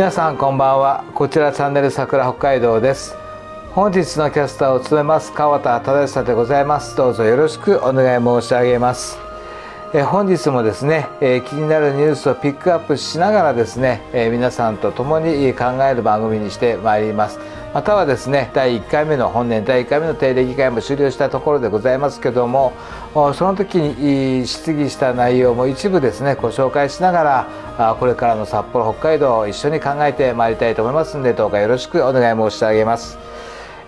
皆さんこんばんはこちらチャンネル桜北海道です本日のキャスターを務めます川田忠久でございますどうぞよろしくお願い申し上げますえ本日もですね、え気になるニュースをピックアップしながらですね、え皆さんと共に考える番組にしてまいりますまたはですね第1回目の本年第1回目の定例議会も終了したところでございますけどもその時に質疑した内容も一部ですねご紹介しながらこれからの札幌北海道を一緒に考えてまいりたいと思いますんでどうかよろしくお願い申し上げます。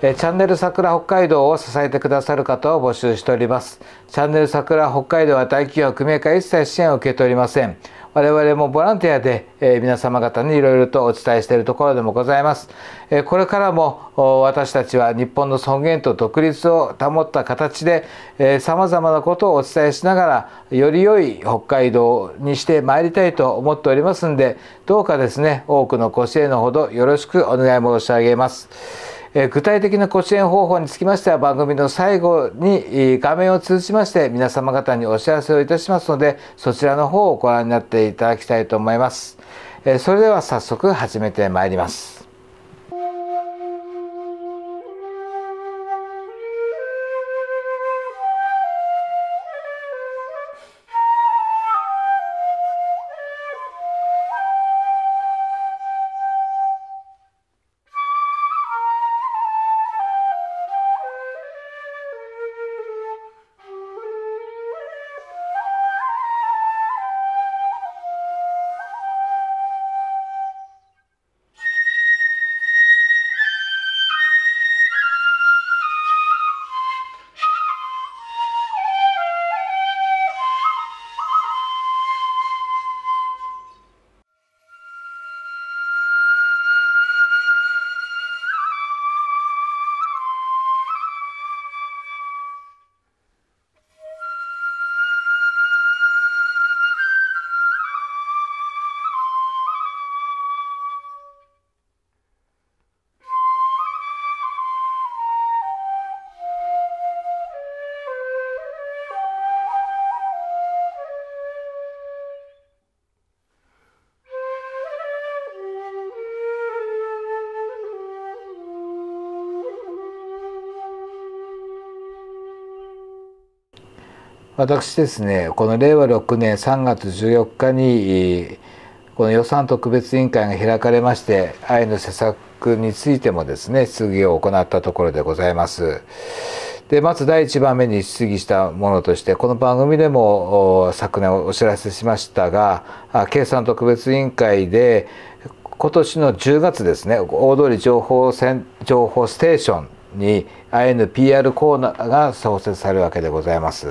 えチャンネル桜北海道を支えてくださる方を募集しております。チャンネル桜北海道は大企業、組合会一切支援を受けておりません。我々もボランティアで、え皆様方にいろいろとお伝えしているところでもございます、えこれからも私たちは日本の尊厳と独立を保った形でさまざまなことをお伝えしながらより良い北海道にしてまいりたいと思っておりますんでどうかですね多くのご支援のほどよろしくお願い申し上げます。え具体的なご支援方法につきましては番組の最後に画面を通じまして皆様方にお知らせをいたしますのでそちらの方をご覧になっていただきたいと思います。えそれでは早速始めてまいります。私ですねこの令和6年3月14日にこの予算特別委員会が開かれまして愛の施策についてもですね質疑を行ったところでございます。でまず第1番目に質疑したものとしてこの番組でも昨年お知らせしましたが経産特別委員会で今年の10月ですね大通情報線情報ステーションに INPR コーナーが創設されるわけでございます。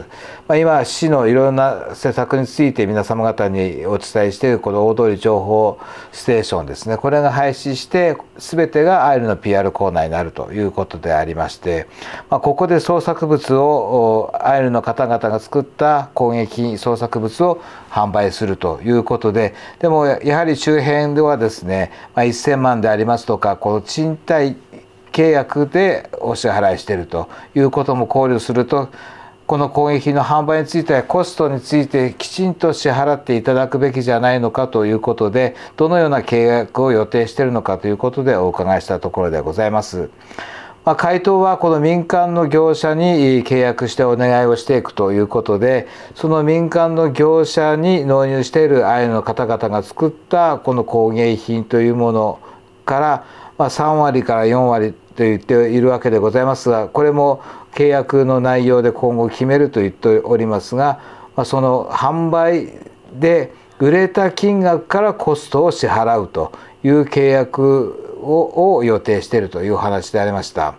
まあ、今市のいろんな施策について皆様方にお伝えしているこの大通り情報ステーションですねこれが廃止して全てが i ヌの PR コーナーになるということでありまして、まあ、ここで創作物を i ヌの方々が作った攻撃品創作物を販売するということででもやはり周辺ではですね、まあ、1,000万でありますとかこの賃貸契約でお支払いしているということも考慮するとこの攻撃の販売についてはコストについてきちんと支払っていただくべきじゃないのかということでどのような契約を予定しているのかということでお伺いしたところでございます。まあ、回答はこの民間の業者に契約してお願いをしていくということでその民間の業者に納入しているアイヌの方々が作ったこの工芸品というものから、まあ、3割から4割と言っているわけでございますがこれも契約の内容で今後決めると言っておりますが、まその販売で売れた金額からコストを支払うという契約を予定しているという話でありました。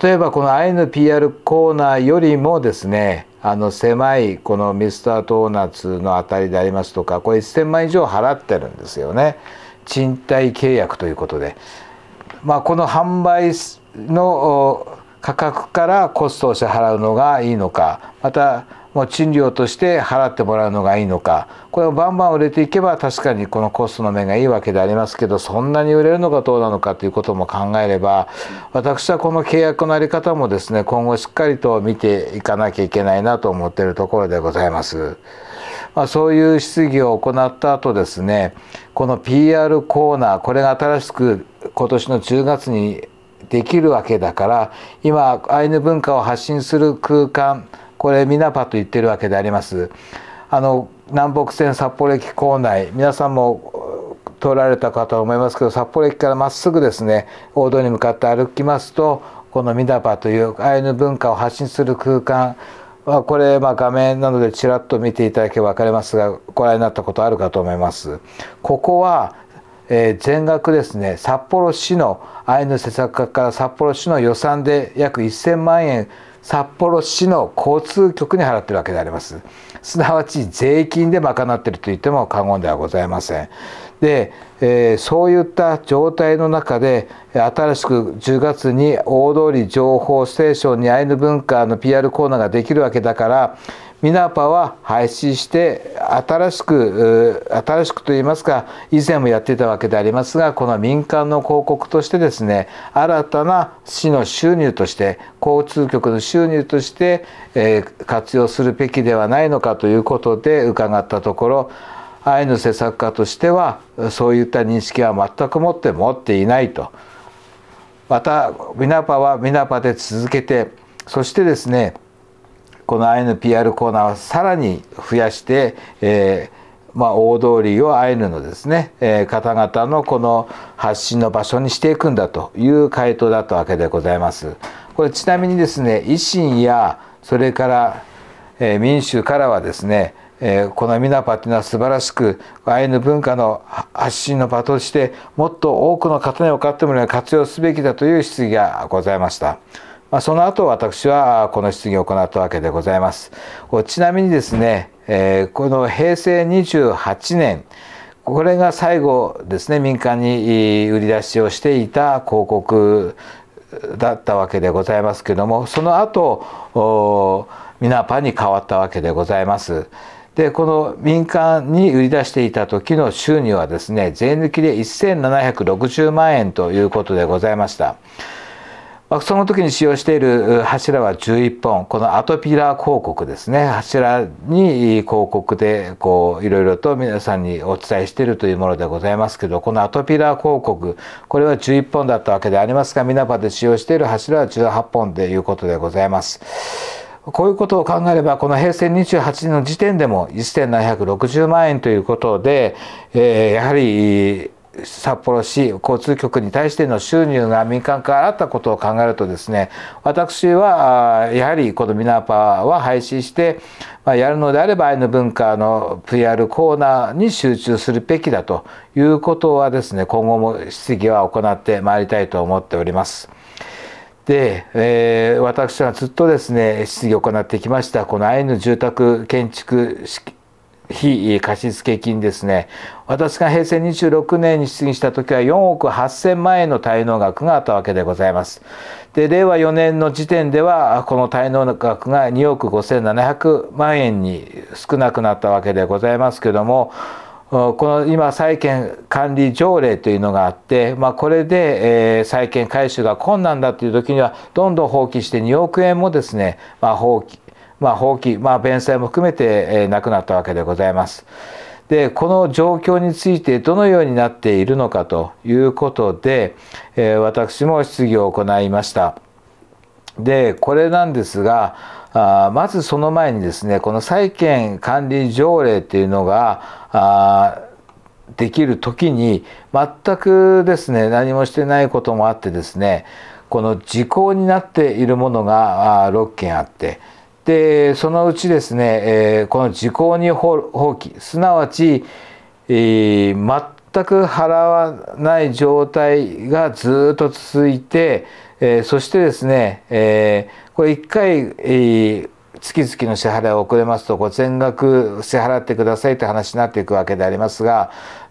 例えばこの INPR コーナーよりもですねあの狭いこのミスタードーナツの辺りでありますとかこれ1,000万以上払ってるんですよね賃貸契約ということでまあ、この販売の価格からコストを支払うのがいいのかまたもう賃料として払ってもらうのがいいのかこれをバンバン売れていけば確かにこのコストの面がいいわけでありますけどそんなに売れるのかどうなのかということも考えれば私はこの契約の在り方もですね今後しっかりと見ていかなきゃいけないなと思っているところでございます。まあ、そういう質疑を行った後ですねこの PR コーナーこれが新しく今年の10月にできるわけだから今アイヌ文化を発信する空間これミナパと言ってるわけであります。あの南北線札幌駅構内皆さんも通られたかと思いますけど札幌駅からまっすぐですね大通りに向かって歩きますとこのミナパというアイヌ文化を発信する空間まあ、これ、まあ、画面などでちらっと見ていただければ分かりますがご覧になったことあるかと思います。ここは、えー、全額ですね札幌市のアイヌ施策課から札幌市の予算で約1000万円札幌市の交通局に払ってるわけであります。すなわち税金で賄っていると言っても過言ではございません。で、えー、そういった状態の中で新しく10月に大通り情報ステーションにアイヌ文化の PR コーナーができるわけだからミナパは廃止して新しく新しくといいますか以前もやっていたわけでありますがこの民間の広告としてですね新たな市の収入として交通局の収入として、え活用するべきではないのかということで伺ったところアイヌ政策家としてはそういった認識は全くもって持っていないとまたミナパはミナパで続けてそしてですねこのアイヌ PR コーナーはさらに増やして、えーまあ、大通りをアイヌのですね、えー、方々のこの発信の場所にしていくんだという回答だったわけでございます。これちなみにですね維新やそれから、えー、民主からはですねこのミナパというのは素晴らしくアイヌ文化の発信の場としてもっと多くの方にお買ってもらう活用すべきだという質疑がございました。その後私はこの質疑を行ったわけでございます。ちなみにですね、この平成28年これが最後ですね民間に売り出しをしていた広告だったわけでございますけどもその後ミナパに変わったわけでございます。でこの民間に売り出していた時の収入はですね税抜きで1760万円ということでございました。その時に使用している柱は11本このアトピラー広告ですね柱に広告でこういろいろと皆さんにお伝えしているというものでございますけどこのアトピラー広告これは11本だったわけでありますがミナパで使用している柱は18本ということでございます。こういうことを考えればこの平成28年の時点でも1760万円ということで、えー、やはり札幌市交通局に対しての収入が民間からあったことを考えるとですね私はやはりこのミナーパワーは廃止して、まあ、やるのであれば愛の文化の PR コーナーに集中するべきだということはですね今後も質疑は行ってまいりたいと思っております。で、えー、私はずっとですね質疑を行ってきましたこのアイヌ住宅建築非貸付金ですね私が平成26年に質疑した時は4億8000万円の滞納額があったわけでございますで令和4年の時点ではこの滞納額が2億5700万円に少なくなったわけでございますけどもこの今債権管理条例というのがあって、まあ、これで、えー、債権回収が困難だという時にはどんどん放棄して2億円もですね、まあ、放棄、まあ、放棄、まあ、弁済も含めて、えー、なくなったわけでございます。でこの状況についてどのようになっているのかということで、えー、私も質疑を行いました。でこれなんですがあまずその前にですねこの債権管理条例というのがあできる時に全くですね何もしてないこともあってですねこの時効になっているものが6件あってでそのうちですね、えー、この時効に放棄すなわち、えー、全く払わない状態がずっと続いて、えー、そしてですね、えこれ1回、えー月々の支払いを遅れますと、全額支払ってくださいって話になっていくわけでありますが、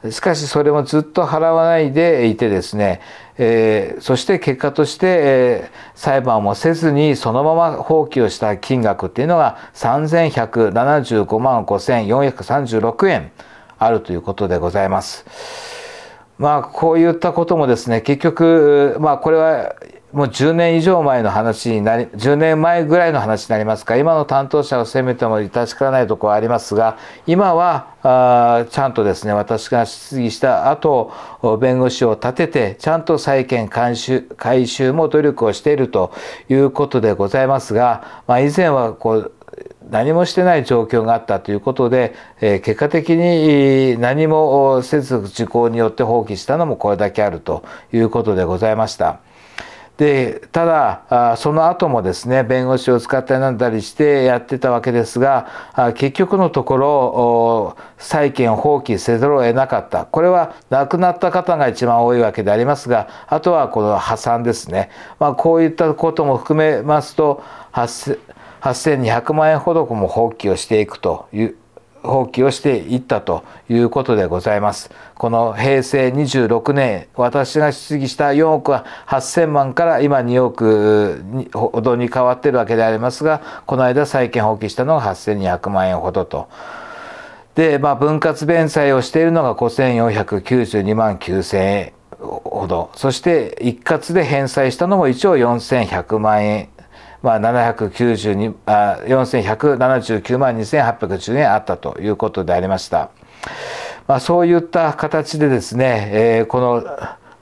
しかしそれもずっと払わないでいてですね、えー、そして結果として、えー、裁判もせずにそのまま放棄をした金額っていうのが3175万5436円あるということでございます。まあこういったこともですね結局まあこれはもう10年以上前の話になり、10年前ぐらいの話になりますが、今の担当者を責めても致し方ないところはありますが、今はちゃんとですね、私が質疑した後、弁護士を立てて、ちゃんと債権回収回収も努力をしているということでございますが、まあ、以前はこう何もしてない状況があったということで、えー、結果的に何もせず事項によって放棄したのもこれだけあるということでございました。でただその後もですね弁護士を使ったりなんだりしてやってたわけですが結局のところ債権を放棄せざるを得なかったこれは亡くなった方が一番多いわけでありますがあとはこの破産ですね、まあ、こういったことも含めますと8200万円ほども放棄をしていくという放棄をしていったということでございますこの平成26年私が質疑した4億は8000万から今2億ほどに変わってるわけでありますがこの間債権放棄したのが8200万円ほどと。で、まあ、分割弁済をしているのが5492万9000円ほどそして一括で返済したのも一応4100万円まあ、4179万2810円あったということでありました。まあ、そういった形でですね、えー、この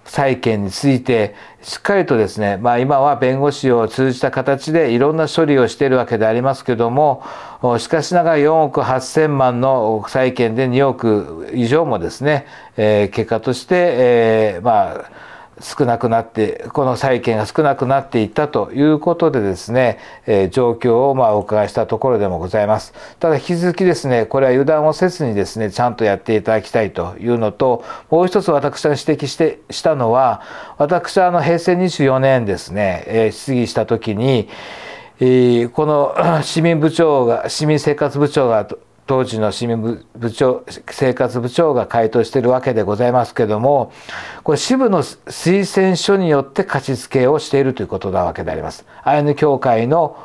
債権についてしっかりとですね、まあ、今は弁護士を通じた形でいろんな処理をしているわけでありますけどもしかしながら4億8000万の債権で2億以上もですね、えー、結果として、えー、まあ少なくなってこの債権が少なくなっていったということでですね、えー、状況をまあお伺いしたところでもございますただ引き続きですねこれは油断をせずにですねちゃんとやっていただきたいというのともう一つ私が指摘してしたのは私はあの平成24年ですね、えー、質疑した時に、えー、この 市民部長が市民生活部長が当時の市民部長生活部長が回答しているわけでございますけどもこれ支部の推薦書によって貸し付けをしているということなわけであります。アイヌ協会の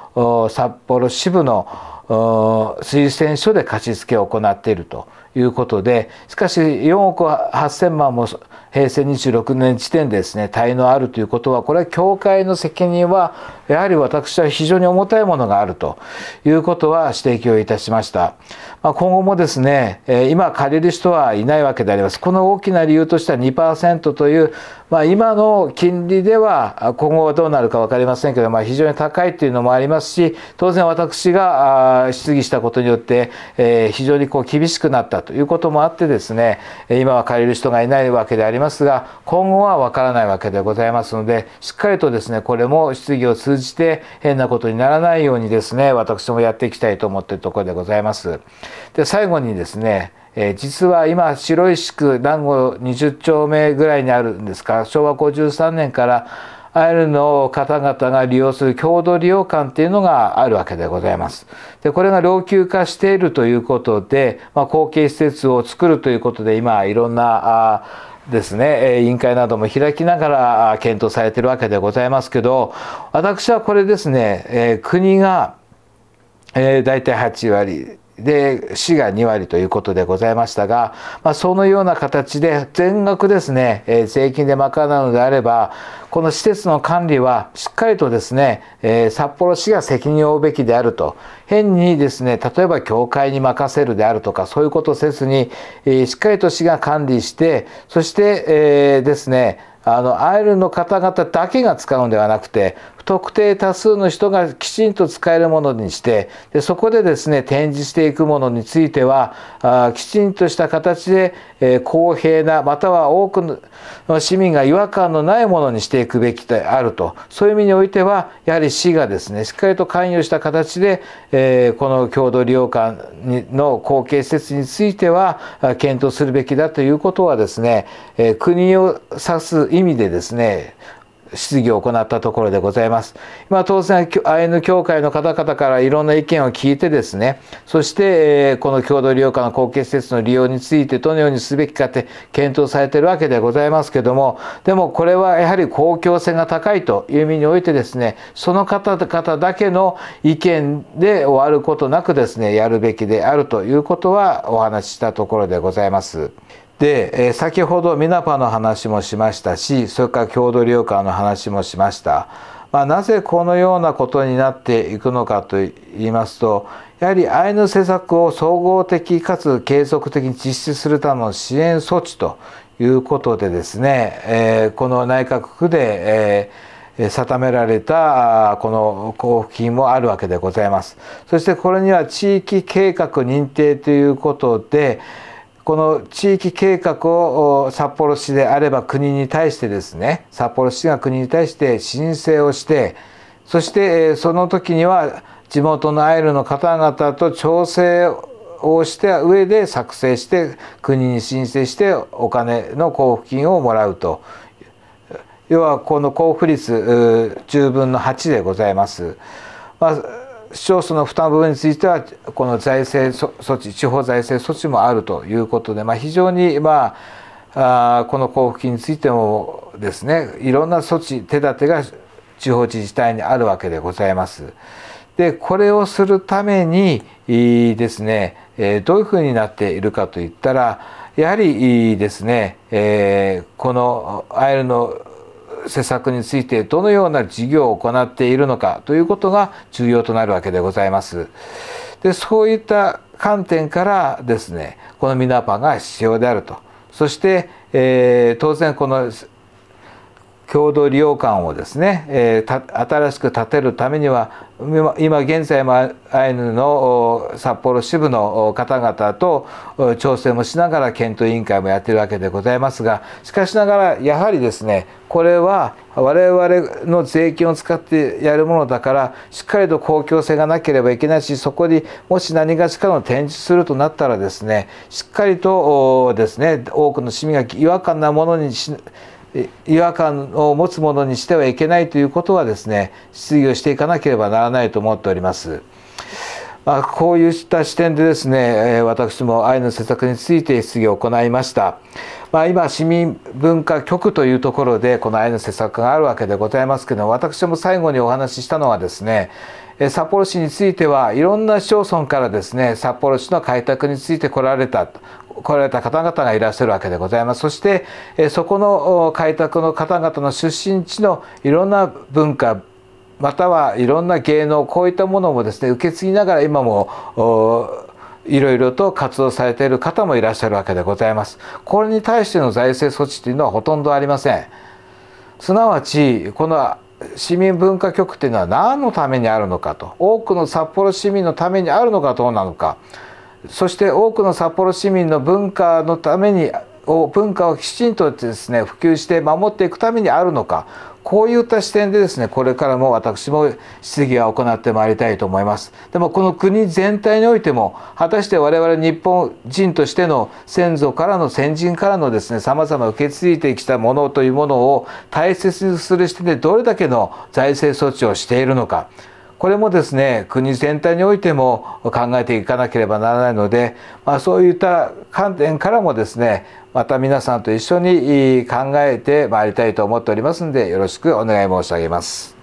札幌支部の推薦書で貸し付けを行っているということでしかし4億8,000万も平成26年時点でですね、滞納あるということは、これは教会の責任は、やはり私は非常に重たいものがあるということは指摘をいたしました。まあ、今後もですね、今借りる人はいないわけであります。この大きな理由としては2%という、まあ、今の金利では今後はどうなるか分かりませんけど、まあ、非常に高いというのもありますし、当然私が質疑したことによって、え非常にこう厳しくなったということもあってですね、今は借りる人がいないわけであります。ますが、今後はわからないわけでございますので、しっかりとですね、これも質疑を通じて変なことにならないようにですね、私もやっていきたいと思っているところでございます。で、最後にですね、え実は今白石区南郷20丁目ぐらいにあるんですが昭和53年からアイルの方々が利用する共同利用館っていうのがあるわけでございます。で、これが老朽化しているということで、まあ、後継施設を作るということで、今、いろんな、あですね、委員会なども開きながら検討されてるわけでございますけど、私はこれですね、国が大体8割、で市が2割ということでございましたが、まあ、そのような形で全額ですね、えー、税金で賄うのであればこの施設の管理はしっかりとですね、えー、札幌市が責任を負うべきであると変にですね例えば教会に任せるであるとかそういうことせずに、えー、しっかりと市が管理してそして、えですねあのアイルの方々だけが使うんではなくて不特定多数の人がきちんと使えるものにしてでそこでですね展示していくものについてはあきちんとした形で、えー、公平なまたは多くの市民が違和感のないものにしていくべきであるとそういう意味においてはやはり市がですねしっかりと関与した形で、えー、この共同利用館の後継施設については検討するべきだということはですね、えー、国を指す意味でですね質疑を行ったところでございます。まあ、当然、アイヌ協会の方々からいろんな意見を聞いてですね、そして、この共同利用化の後継施設の利用についてどのようにすべきかって検討されているわけでございますけども、でもこれはやはり公共性が高いという意味においてですね、その方々だけの意見で終わることなくですね、やるべきであるということはお話ししたところでございます。で、え先ほどミナパの話もしましたしそれから郷土領館の話もしました、まあ、なぜこのようなことになっていくのかといいますとやはりアイヌ政策を総合的かつ継続的に実施するための支援措置ということでですね、えこの内閣府で、えー定められたこの交付金もあるわけでございます。そしてこれには地域計画認定ということで、この地域計画を札幌市であれば国に対してですね札幌市が国に対して申請をしてそしてその時には地元のアイルの方々と調整をした上で作成して国に申請してお金の交付金をもらうと要はこの交付率10分の8でございます。まあ市町村の負担部分についてはこの財政措置地方財政措置もあるということで、まあ、非常に、まあ、あこの交付金についてもですねいろんな措置手立てが地方自治体にあるわけでございます。でこれをするためにですねどういうふうになっているかといったらやはりですねこのアイルの施策についてどのような事業を行っているのかということが重要となるわけでございます。でそういった観点からですねこのミナパが必要であるとそして、えー、当然この共同利用館をですね、えー、新しく建てるためには今現在もアイヌの札幌支部の方々と調整もしながら検討委員会もやってるわけでございますがしかしながらやはりですねこれは我々の税金を使ってやるものだからしっかりと公共性がなければいけないしそこにもし何がしかの展示するとなったらですねしっかりとですね多くの市民が違和感なものにし違和感を持つものにしてはいけないということはですね質疑をしていかなければならないと思っております。あこういった視点でですね私も愛の施策について質疑を行いました、まあ、今市民文化局というところでこの愛の施策があるわけでございますけど私も最後にお話ししたのはですね札幌市についてはいろんな市町村からですね札幌市の開拓について来られた来られた方々がいらっしゃるわけでございますそしてそこの開拓の方々の出身地のいろんな文化またはいろんな芸能こういったものもですね受け継ぎながら今もいろいろと活動されている方もいらっしゃるわけでございます。これに対しての財政措置というのはほとんどありません。すなわちこの市民文化局というのは何のためにあるのかと多くの札幌市民のためにあるのかどうなのかそして多くの札幌市民の文化のためにを文化をきちんとですね普及して守っていくためにあるのかこういった視点でですねこれからも私も質疑は行ってまいりたいと思いますでもこの国全体においても果たして我々日本人としての先祖からの先人からのですねさまざま受け継いできたものというものを大切にする視点でどれだけの財政措置をしているのかこれもですね国全体においても考えていかなければならないので、まあ、そういった観点からもですねまた皆さんと一緒に考えてまいりたいと思っておりますのでよろしくお願い申し上げます。